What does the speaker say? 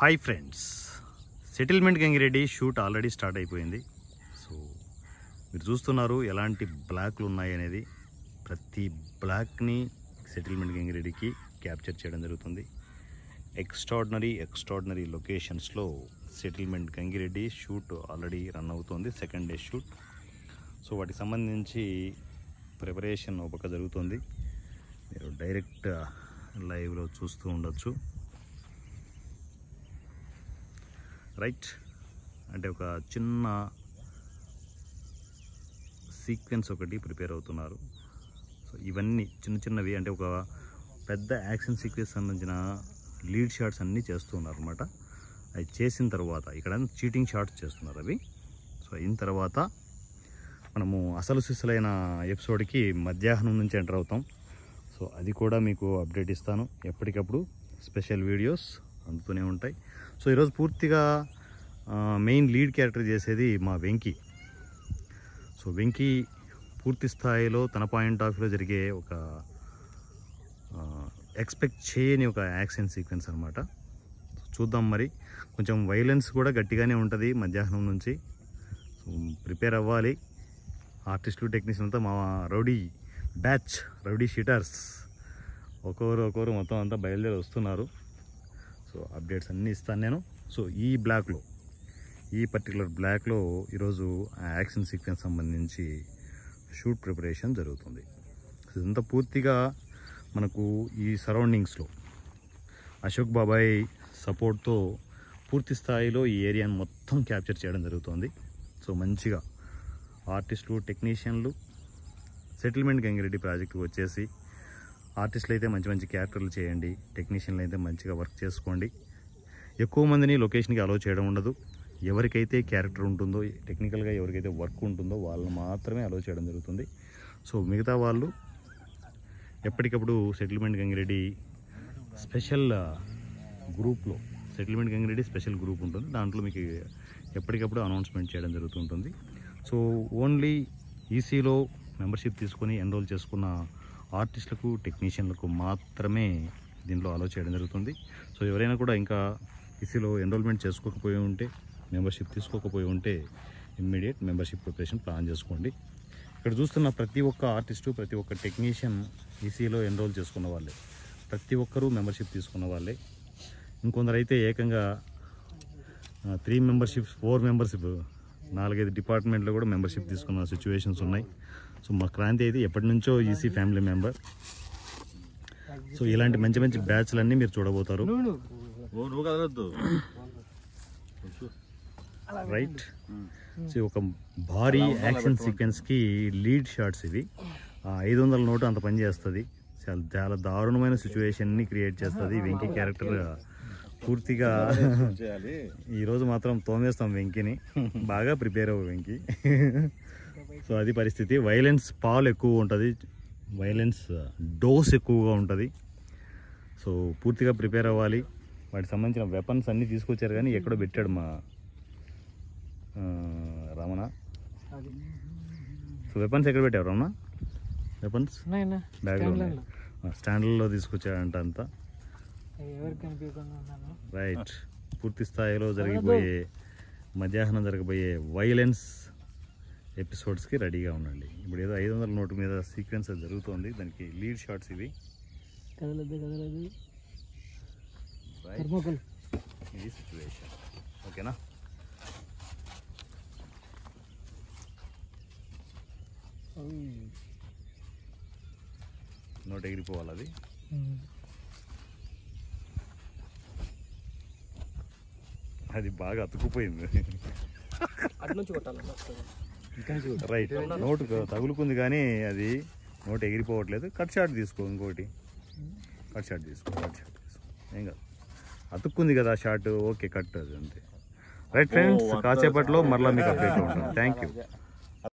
hi friends settlement Gangireddy shoot already start అయిపోయింది so మీరు చూస్తున్నారు ఎలాంటి బ్లాక్లు ఉన్నాయనేది ప్రతి బ్లాక్ని సెటిల్మెంట్ గంగిరెడ్డికి క్యాప్చర్ చేయడం జరుగుతుంది ఎక్స్ట్రాడినరీ ఎక్స్ట్రాడినరీ లొకేషన్స్లో settlement Gangireddy shoot already run అవుతుంది సెకండ్ డే షూట్ సో వాటికి సంబంధించి ప్రిపరేషన్ ఒక జరుగుతుంది మీరు డైరెక్ట్ లైవ్లో uh, చూస్తూ ఉండొచ్చు రైట్ అంటే ఒక చిన్న సీక్వెన్స్ ఒకటి ప్రిపేర్ అవుతున్నారు సో ఇవన్నీ చిన్న చిన్నవి అంటే ఒక పెద్ద యాక్షన్ సీక్వెన్స్ సంబంధించిన లీడ్ షాట్స్ అన్నీ చేస్తున్నారు అనమాట అవి చేసిన తర్వాత ఇక్కడ చీటింగ్ షాట్స్ చేస్తున్నారు అవి సో అయిన తర్వాత మనము అసలు సిసలైన ఎపిసోడ్కి మధ్యాహ్నం నుంచి ఎంటర్ అవుతాం సో అది కూడా మీకు అప్డేట్ ఇస్తాను ఎప్పటికప్పుడు స్పెషల్ వీడియోస్ అందుతూనే ఉంటాయి సో ఈరోజు పూర్తిగా మెయిన్ లీడ్ క్యారెక్టర్ చేసేది మా వెంకీ సో వెంకీ పూర్తి స్థాయిలో తన పాయింట్ ఆఫ్ వ్యూలో జరిగే ఒక ఎక్స్పెక్ట్ చేయని ఒక యాక్షన్ సీక్వెన్స్ అనమాట చూద్దాం మరి కొంచెం వైలెన్స్ కూడా గట్టిగానే ఉంటుంది మధ్యాహ్నం నుంచి ప్రిపేర్ అవ్వాలి ఆర్టిస్టులు టెక్నీషియన్ అంతా మా రౌడీ బ్యాచ్ రౌడీ షీటర్స్ ఒక్కొరు ఒక్కొరు మొత్తం అంతా బయలుదేరి వస్తున్నారు సో అప్డేట్స్ అన్నీ ఇస్తాను నేను సో ఈ బ్లాక్లో ఈ పర్టికులర్ బ్లాక్లో ఈరోజు యాక్షన్ సీక్వెన్స్ సంబంధించి షూట్ ప్రిపరేషన్ జరుగుతుంది ఇదంతా పూర్తిగా మనకు ఈ సరౌండింగ్స్లో అశోక్ బాబాయ్ సపోర్ట్తో పూర్తి స్థాయిలో ఈ ఏరియాను మొత్తం క్యాప్చర్ చేయడం జరుగుతుంది సో మంచిగా ఆర్టిస్టులు టెక్నీషియన్లు సెటిల్మెంట్ గంగిరెడ్డి ప్రాజెక్టుకు వచ్చేసి ఆర్టిస్టులు అయితే మంచి మంచి క్యారెక్టర్లు చేయండి టెక్నీషియన్లు అయితే మంచిగా వర్క్ చేసుకోండి ఎక్కువ మందిని లొకేషన్కి అలో చేయడం ఉండదు ఎవరికైతే క్యారెక్టర్ ఉంటుందో టెక్నికల్గా ఎవరికైతే వర్క్ ఉంటుందో వాళ్ళని మాత్రమే అలో చేయడం జరుగుతుంది సో మిగతా వాళ్ళు ఎప్పటికప్పుడు సెటిల్మెంట్ గంగిరెడ్డి స్పెషల్ గ్రూప్లో సెటిల్మెంట్ గంగిరెడ్డి స్పెషల్ గ్రూప్ ఉంటుంది దాంట్లో మీకు ఎప్పటికప్పుడు అనౌన్స్మెంట్ చేయడం జరుగుతుంటుంది సో ఓన్లీ ఈసీలో e మెంబర్షిప్ తీసుకొని ఎన్రోల్ చేసుకున్న ఆర్టిస్టులకు టెక్నీషియన్లకు మాత్రమే దీంట్లో అలో చేయడం జరుగుతుంది సో ఎవరైనా కూడా ఇంకా ఈసీలో ఎన్రోల్మెంట్ చేసుకోకపోయి ఉంటే మెంబర్షిప్ తీసుకోకపోయి ఉంటే ఇమ్మీడియట్ మెంబర్షిప్ ప్రిపరేషన్ ప్లాన్ చేసుకోండి ఇక్కడ చూస్తున్న ప్రతి ఒక్క ఆర్టిస్టు ప్రతి ఒక్క టెక్నీషియన్ ఈసీలో ఎన్రోల్ చేసుకున్న వాళ్ళే ప్రతి ఒక్కరూ మెంబర్షిప్ తీసుకున్న వాళ్ళే ఇంకొందరైతే ఏకంగా త్రీ మెంబర్షిప్స్ ఫోర్ మెంబర్షిప్ నాలుగైదు డిపార్ట్మెంట్లో కూడా మెంబర్షిప్ తీసుకున్న సిచ్యువేషన్స్ ఉన్నాయి సో మా క్రాంతి అయితే ఎప్పటి నుంచో EC e family member so ఇలాంటి మంచి మంచి బ్యాచ్లన్నీ మీరు చూడబోతారు రైట్ సో ఒక భారీ యాక్షన్ కి లీడ్ షార్ట్స్ ఇవి ఐదు వందల నోటు అంత పని చేస్తుంది చాలా చాలా దారుణమైన ని క్రియేట్ చేస్తుంది వెంకీ క్యారెక్టర్ పూర్తిగా ఈరోజు మాత్రం తోమేస్తాం వెంకీని బాగా ప్రిపేర్ అవ్వ వెంకీ సో అది పరిస్థితి వైలెన్స్ పాలు ఎక్కువ ఉంటుంది వైలెన్స్ డోస్ ఎక్కువగా ఉంటుంది సో uh, పూర్తిగా ప్రిపేర్ అవ్వాలి వాటికి సంబంధించిన వెపన్స్ అన్నీ తీసుకొచ్చారు కానీ ఎక్కడో పెట్టాడు మా uh, రమణ సో వెపన్స్ ఎక్కడ పెట్టారు రమణ వెపన్స్ బ్యాగ్లో తీసుకొచ్చాడంట అంతా రైట్ పూర్తి స్థాయిలో జరిగిపోయే మధ్యాహ్నం జరగబోయే వైలెన్స్ ఎపిసోడ్స్కి రెడీగా ఉండండి ఇప్పుడు ఏదో ఐదు వందల నోటు మీద సీక్వెన్స్ జరుగుతోంది దానికి లీడ్ షార్ట్స్ ఇవి కదలదు కదలదు ఇది సిచ్యువేషన్ ఓకేనా నోట్ ఎగిరిపోవాలి అది అది బాగా అతుకుపోయింది అటు నుంచి కొట్టాలి రైట్ నోటు తగులుకుంది కానీ అది నోటు ఎగిరిపోవట్లేదు కట్ షాట్ తీసుకో ఇంకోటి కట్ షాట్ తీసుకో కట్ షాట్ తీసుకో ఏం కాదు అతుక్కుంది కదా షాట్ ఓకే కట్ అది అంతే రైట్ ఫ్రెండ్స్ కాసేపట్లో మరలా మీకు అప్డేట్ ఉంటాం థ్యాంక్ యూ